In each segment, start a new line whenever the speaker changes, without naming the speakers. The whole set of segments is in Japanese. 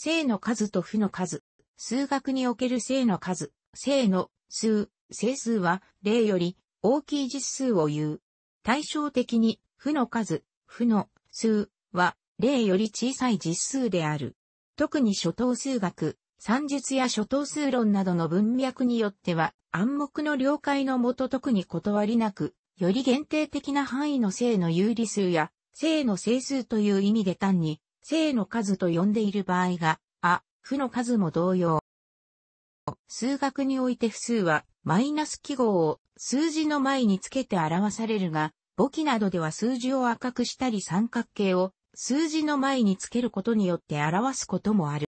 正の数と負の数。数学における正の数、正の数、整数は0より大きい実数を言う。対照的に負の数、負の数は0より小さい実数である。特に初等数学、算術や初等数論などの文脈によっては暗黙の了解のもと特に断りなく、より限定的な範囲の正の有理数や正の整数という意味で単に正の数と呼んでいる場合が、あ、負の数も同様。数学において負数は、マイナス記号を数字の前につけて表されるが、簿記などでは数字を赤くしたり三角形を数字の前につけることによって表すこともある。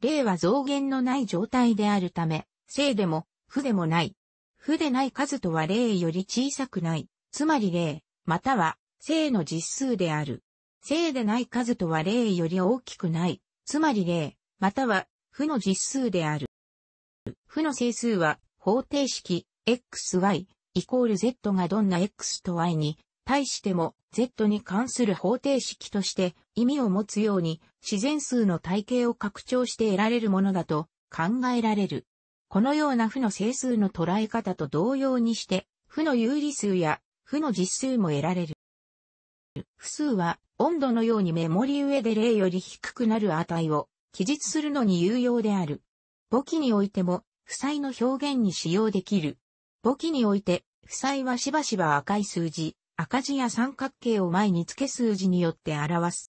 例は増減のない状態であるため、正でも、負でもない。負でない数とは例より小さくない、つまり例、または正の実数である。正でない数とは0より大きくない、つまり0、または負の実数である。負の整数は方程式 xy イコール z がどんな x と y に対しても z に関する方程式として意味を持つように自然数の体系を拡張して得られるものだと考えられる。このような負の整数の捉え方と同様にして負の有理数や負の実数も得られる。複数は温度のようにメモリ上で0より低くなる値を記述するのに有用である。簿記においても、負債の表現に使用できる。簿記において、負債はしばしば赤い数字、赤字や三角形を前に付け数字によって表す。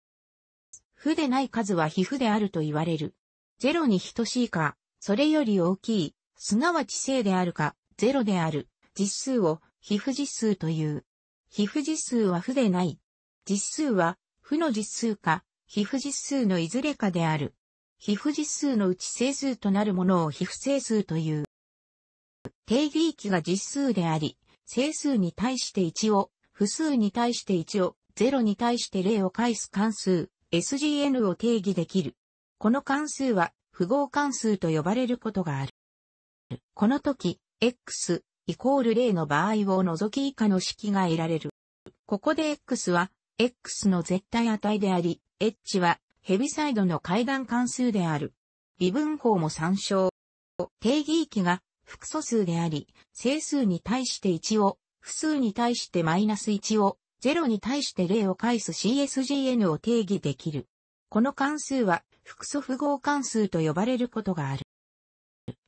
負でない数は皮膚であると言われる。0に等しいか、それより大きい、すなわち正であるか、0である、実数を、皮膚実数という。皮膚実数は負でない、実数は、負の実数か、皮膚実数のいずれかである。皮膚実数のうち整数となるものを皮膚整数という。定義域が実数であり、整数に対して1を、負数に対して1を、0に対して0を返す関数、SGN を定義できる。この関数は、符号関数と呼ばれることがある。この時、x イコール0の場合を除き以下の式が得られる。ここで x は X の絶対値であり、H はヘビサイドの階段関数である。微分法も参照。定義域が複素数であり、整数に対して1を、複数に対してマイナス1を、0に対して0を返す CSGN を定義できる。この関数は、複素符号関数と呼ばれることがある。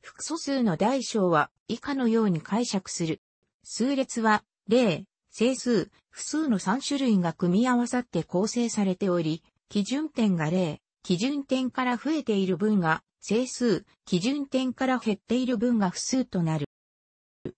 複素数の大小は以下のように解釈する。数列は、0、整数、複数の3種類が組み合わさって構成されており、基準点が0、基準点から増えている分が整数、基準点から減っている分が複数となる。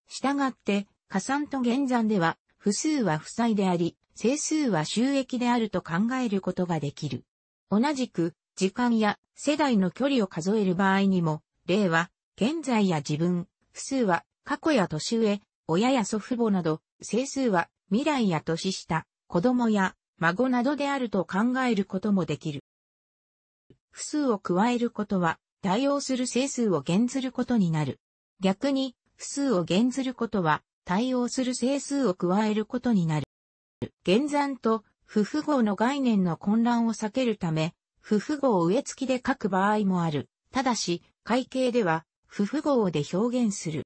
したがって、加算と減算では、複数は負債であり、整数は収益であると考えることができる。同じく、時間や世代の距離を数える場合にも、例は、現在や自分、複数は過去や年上、親や祖父母など、整数は未来や年下、子供や孫などであると考えることもできる。不数を加えることは、対応する整数を減ずることになる。逆に、複数を減ずることは、対応する整数を加えることになる。減算と不符号の概念の混乱を避けるため、不符号を植え付きで書く場合もある。ただし、会計では、不符号で表現する。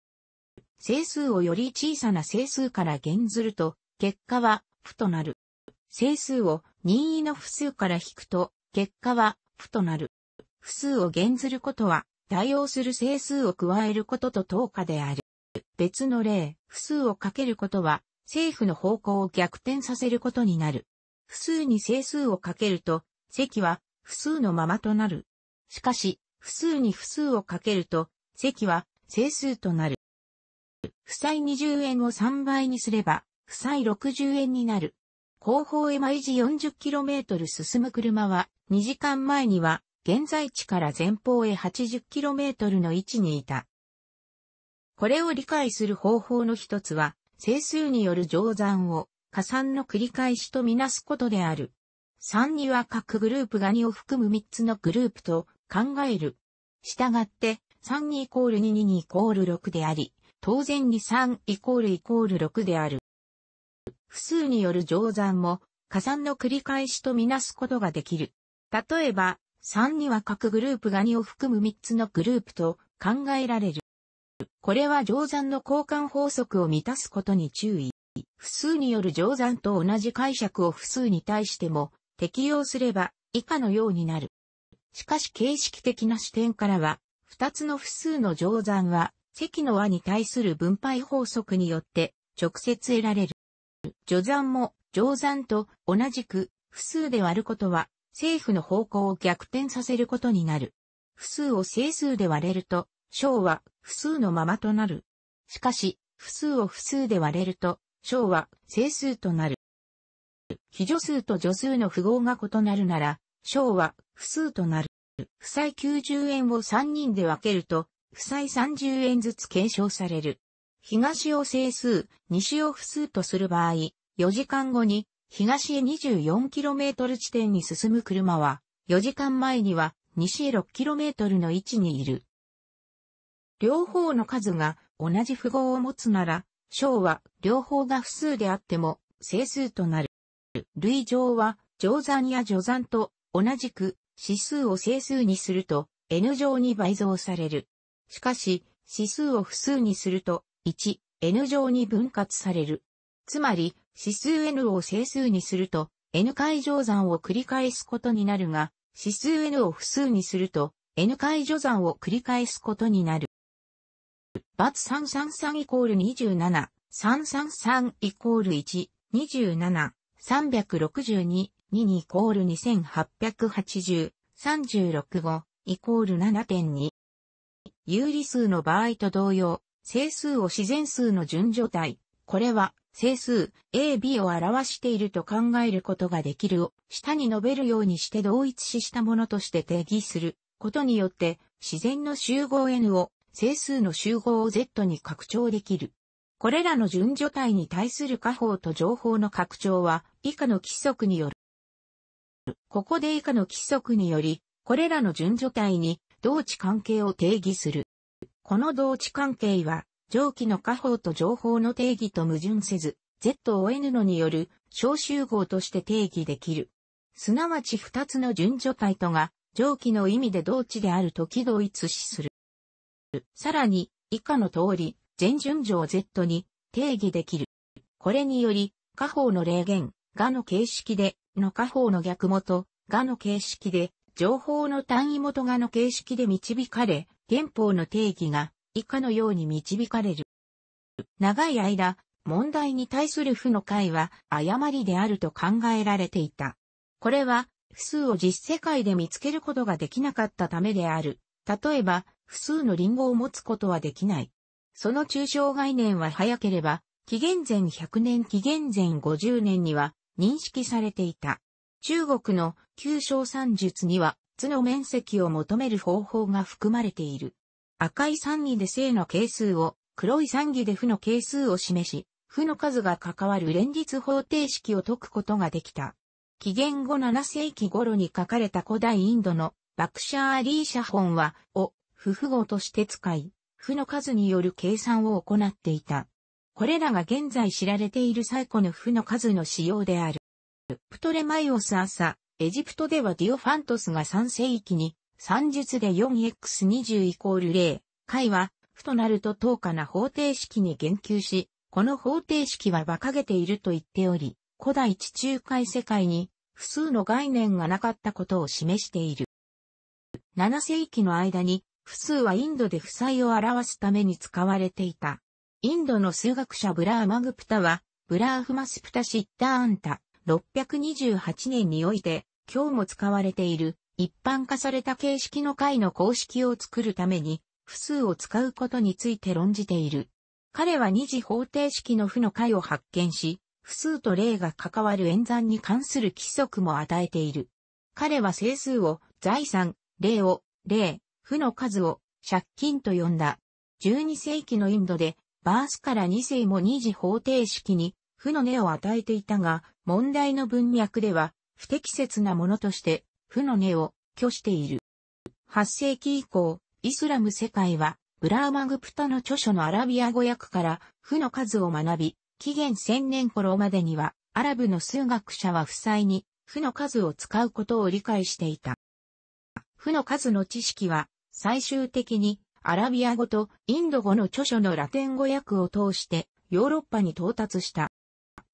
整数をより小さな整数から減ずると、結果は負となる。整数を任意の負数から引くと、結果は負となる。負数を減ずることは、対応する整数を加えることと等価である。別の例、負数をかけることは、政府の方向を逆転させることになる。負数に整数をかけると、積は負数のままとなる。しかし、負数に負数をかけると、積は整数となる。負債20円を3倍にすれば、負債60円になる。後方へ毎時 40km 進む車は、2時間前には、現在地から前方へ 80km の位置にいた。これを理解する方法の一つは、整数による乗算を、加算の繰り返しとみなすことである。3には各グループが2を含む3つのグループと考える。したがって、3イコール2、2イコール6であり、当然に3イコールイコール6である。複数による乗算も、加算の繰り返しとみなすことができる。例えば、3には各グループが2を含む3つのグループと考えられる。これは乗算の交換法則を満たすことに注意。複数による乗算と同じ解釈を複数に対しても適用すれば以下のようになる。しかし形式的な視点からは、2つの複数の乗算は積の和に対する分配法則によって直接得られる。序算も乗算と同じく複数で割ることは政府の方向を逆転させることになる。複数を整数で割れると、小は複数のままとなる。しかし、複数を複数で割れると、小は整数となる。非助数と助数の符号が異なるなら、小は複数となる。負債90円を3人で分けると、負債30円ずつ継承される。東を整数、西を不数とする場合、4時間後に東へ 24km 地点に進む車は、4時間前には西へ 6km の位置にいる。両方の数が同じ符号を持つなら、小は両方が不数であっても整数となる。類乗は乗算や序算と同じく指数を整数にすると n 乗に倍増される。しかし、指数を複数にすると、1、n 乗に分割される。つまり、指数 n を整数にすると、n 解乗算を繰り返すことになるが、指数 n を複数にすると、n 解乗算を繰り返すことになる。イコール27、333イコール1、27、3 2イコール2 8 8 36イコール7.2。有理数の場合と同様、整数を自然数の順序体、これは整数 A、B を表していると考えることができるを下に述べるようにして同一視したものとして定義することによって自然の集合 N を整数の集合を Z に拡張できる。これらの順序体に対する加法と情報の拡張は以下の規則による。ここで以下の規則により、これらの順序体に同値関係を定義する。この同値関係は、上記の下方と情報の定義と矛盾せず、Z を N のによる小集合として定義できる。すなわち二つの順序体とが、上記の意味で同値であると起動一視する。さらに、以下の通り、全順序を Z に定義できる。これにより、下方の霊言、がの形式で、の下方の逆元、がの形式で、情報の単位元がの形式で導かれ、憲法の定義が以下のように導かれる。長い間、問題に対する負の解は誤りであると考えられていた。これは、複数を実世界で見つけることができなかったためである。例えば、複数のリンゴを持つことはできない。その抽象概念は早ければ、紀元前100年紀元前50年には認識されていた。中国の旧小三術には、図の面積を求める方法が含まれている。赤い三義で正の係数を、黒い三義で負の係数を示し、負の数が関わる連立方程式を解くことができた。紀元後7世紀頃に書かれた古代インドのバクシャーリーシャ本は、を、不符号として使い、負の数による計算を行っていた。これらが現在知られている最古の負の数の仕様である。プトレマイオス朝、エジプトではディオファントスが3世紀に、算術で 4x20 イコール0、解は、負となると等価な方程式に言及し、この方程式は馬鹿げていると言っており、古代地中海世界に、複数の概念がなかったことを示している。7世紀の間に、複数はインドで負債を表すために使われていた。インドの数学者ブラーマグプタは、ブラーフマスプタシッターンタ、628年において、今日も使われている一般化された形式の解の公式を作るために、負数を使うことについて論じている。彼は二次方程式の負の解を発見し、負数と例が関わる演算に関する規則も与えている。彼は整数を財産、例を、例、負の数を借金と呼んだ。12世紀のインドで、バースから2世も二次方程式に負の根を与えていたが、問題の文脈では不適切なものとして、負の根を拒している。8世紀以降、イスラム世界は、ブラーマグプタの著書のアラビア語訳から、負の数を学び、紀元1000年頃までには、アラブの数学者は負債に、負の数を使うことを理解していた。負の数の知識は、最終的に、アラビア語とインド語の著書のラテン語訳を通して、ヨーロッパに到達した。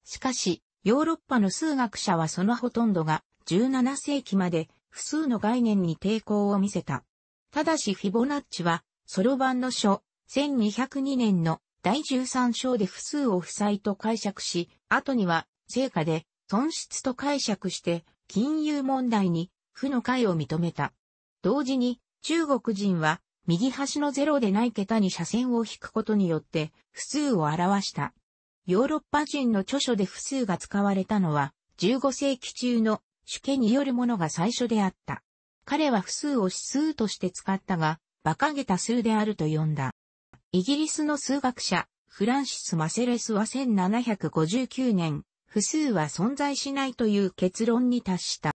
しかし、ヨーロッパの数学者はそのほとんどが17世紀まで複数の概念に抵抗を見せた。ただしフィボナッチは、ソロ版の書、1202年の第13章で複数を負債と解釈し、後には、成果で損失と解釈して、金融問題に負の解を認めた。同時に、中国人は、右端のゼロでない桁に斜線を引くことによって、複数を表した。ヨーロッパ人の著書で複数が使われたのは、15世紀中の主家によるものが最初であった。彼は複数を指数として使ったが、馬鹿げた数であると呼んだ。イギリスの数学者、フランシス・マセレスは1759年、複数は存在しないという結論に達した。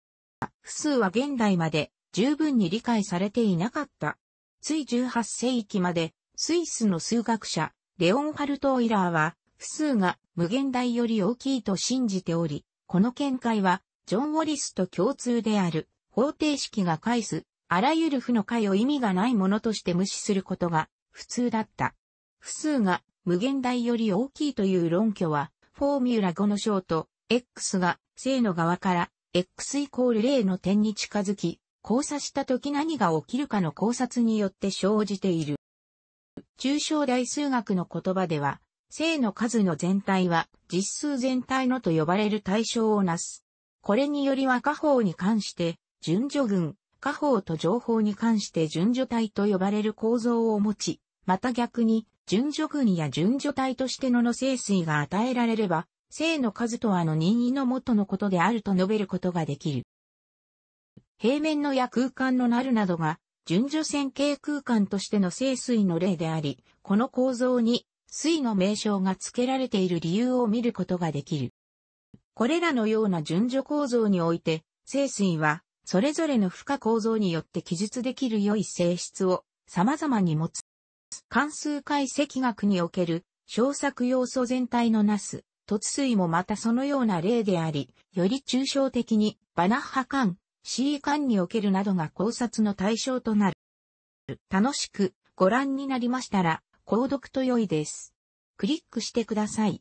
複数は現代まで十分に理解されていなかった。つい18世紀まで、スイスの数学者、レオンハルト・オイラーは、複数が無限大より大きいと信じており、この見解は、ジョン・ウォリスと共通である、方程式が返す、あらゆる負の解を意味がないものとして無視することが、普通だった。複数が無限大より大きいという論拠は、フォーミュラ5の章と、X が正の側から X イコール0の点に近づき、交差した時何が起きるかの考察によって生じている。抽象大数学の言葉では、正の数の全体は実数全体のと呼ばれる対象をなす。これによりは下法に関して順序群、下法と情報に関して順序体と呼ばれる構造を持ち、また逆に順序群や順序体としてのの性水が与えられれば、正の数とはの任意の元のことであると述べることができる。平面のや空間のなるなどが順序線形空間としての正水の例であり、この構造に水の名称が付けられている理由を見ることができる。これらのような順序構造において、精水は、それぞれの負荷構造によって記述できる良い性質を様々に持つ。関数解析学における、小作要素全体のなす、突水もまたそのような例であり、より抽象的に、バナッハ間、C 間におけるなどが考察の対象となる。楽しくご覧になりましたら、購読と良いです。クリックしてください。